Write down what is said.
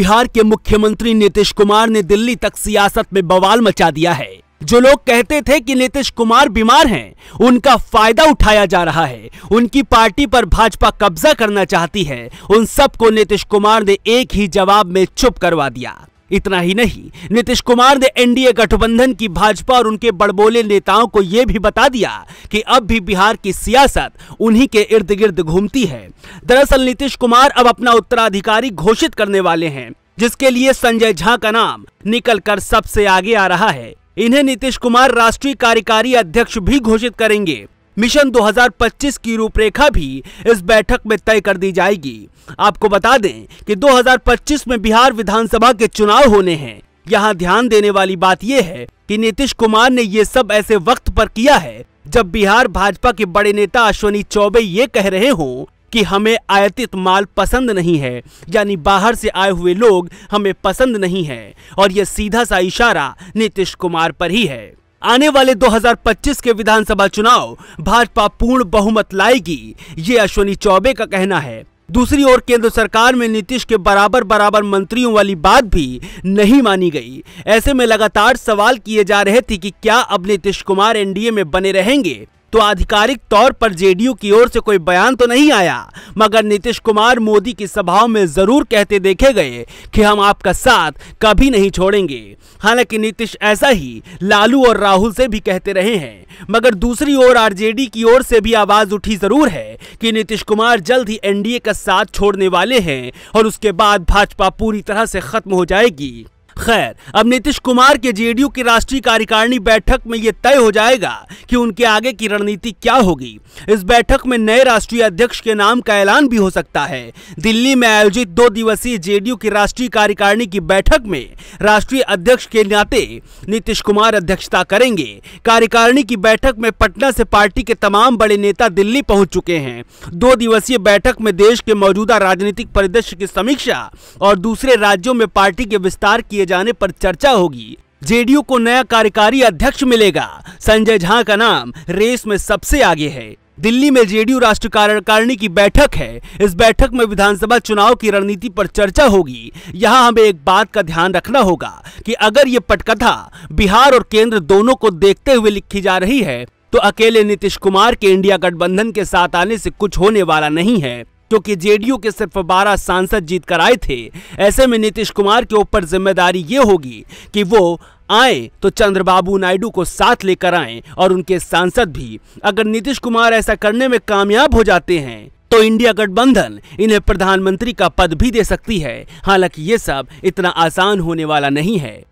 बिहार के मुख्यमंत्री नीतीश कुमार ने दिल्ली तक सियासत में बवाल मचा दिया है जो लोग कहते थे कि नीतीश कुमार बीमार हैं, उनका फायदा उठाया जा रहा है उनकी पार्टी पर भाजपा कब्जा करना चाहती है उन सबको नीतीश कुमार ने एक ही जवाब में चुप करवा दिया इतना ही नहीं नीतीश कुमार ने एनडीए गठबंधन की भाजपा और उनके बड़बोले नेताओं को यह भी बता दिया कि अब भी बिहार की सियासत उन्हीं के इर्द गिर्द घूमती है दरअसल नीतीश कुमार अब अपना उत्तराधिकारी घोषित करने वाले हैं जिसके लिए संजय झा का नाम निकल कर सबसे आगे आ रहा है इन्हें नीतीश कुमार राष्ट्रीय कार्यकारी अध्यक्ष भी घोषित करेंगे मिशन 2025 की रूपरेखा भी इस बैठक में तय कर दी जाएगी आपको बता दें कि 2025 में बिहार विधानसभा के चुनाव होने हैं यहाँ ध्यान देने वाली बात यह है कि नीतीश कुमार ने ये सब ऐसे वक्त पर किया है जब बिहार भाजपा के बड़े नेता अश्वनी चौबे ये कह रहे हो कि हमें आयतित माल पसंद नहीं है यानी बाहर से आए हुए लोग हमें पसंद नहीं है और यह सीधा सा इशारा नीतीश कुमार पर ही है आने वाले 2025 के विधानसभा चुनाव भाजपा पूर्ण बहुमत लाएगी ये अश्वनी चौबे का कहना है दूसरी ओर केंद्र सरकार में नीतीश के बराबर बराबर मंत्रियों वाली बात भी नहीं मानी गई ऐसे में लगातार सवाल किए जा रहे थे कि क्या अब नीतीश कुमार एनडीए में बने रहेंगे तो आधिकारिक तौर पर जेडीयू की ओर से कोई बयान तो नहीं आया मगर नीतीश कुमार मोदी की सभाओं में जरूर कहते देखे गए कि हम आपका साथ कभी नहीं छोड़ेंगे हालांकि नीतीश ऐसा ही लालू और राहुल से भी कहते रहे हैं मगर दूसरी ओर आरजेडी की ओर से भी आवाज उठी जरूर है कि नीतीश कुमार जल्द ही एनडीए का साथ छोड़ने वाले हैं और उसके बाद भाजपा पूरी तरह से खत्म हो जाएगी खैर अब नीतीश कुमार के जेडीयू की राष्ट्रीय कार्यकारिणी बैठक में यह तय हो जाएगा कि उनके आगे की रणनीति क्या होगी इस बैठक में नए राष्ट्रीय अध्यक्ष के नाम का ऐलान भी हो सकता है दिल्ली में आयोजित दो दिवसीय जेडीयू की राष्ट्रीय कार्यकारिणी की बैठक में राष्ट्रीय अध्यक्ष के नाते नीतीश कुमार अध्यक्षता करेंगे कार्यकारिणी की बैठक में पटना से पार्टी के तमाम बड़े नेता दिल्ली पहुंच चुके हैं दो दिवसीय बैठक में देश के मौजूदा राजनीतिक परिदृश्य की समीक्षा और दूसरे राज्यों में पार्टी के विस्तार किए जाने पर चर्चा होगी जेडीयू को नया कार्यकारी अध्यक्ष मिलेगा संजय झा का नाम रेस में सबसे आगे है दिल्ली में जेडीयू राष्ट्र कार्यकारिणी की बैठक है इस बैठक में विधानसभा चुनाव की रणनीति पर चर्चा होगी यहाँ हमें एक बात का ध्यान रखना होगा कि अगर ये पटकथा बिहार और केंद्र दोनों को देखते हुए लिखी जा रही है तो अकेले नीतीश कुमार के इंडिया गठबंधन के साथ आने से कुछ होने वाला नहीं है क्योंकि जेडीयू के सिर्फ 12 सांसद जीत कर आए थे ऐसे में नीतीश कुमार के ऊपर जिम्मेदारी ये होगी कि वो आए तो चंद्रबाबू नायडू को साथ लेकर आए और उनके सांसद भी अगर नीतीश कुमार ऐसा करने में कामयाब हो जाते हैं तो इंडिया गठबंधन इन्हें प्रधानमंत्री का पद भी दे सकती है हालांकि ये सब इतना आसान होने वाला नहीं है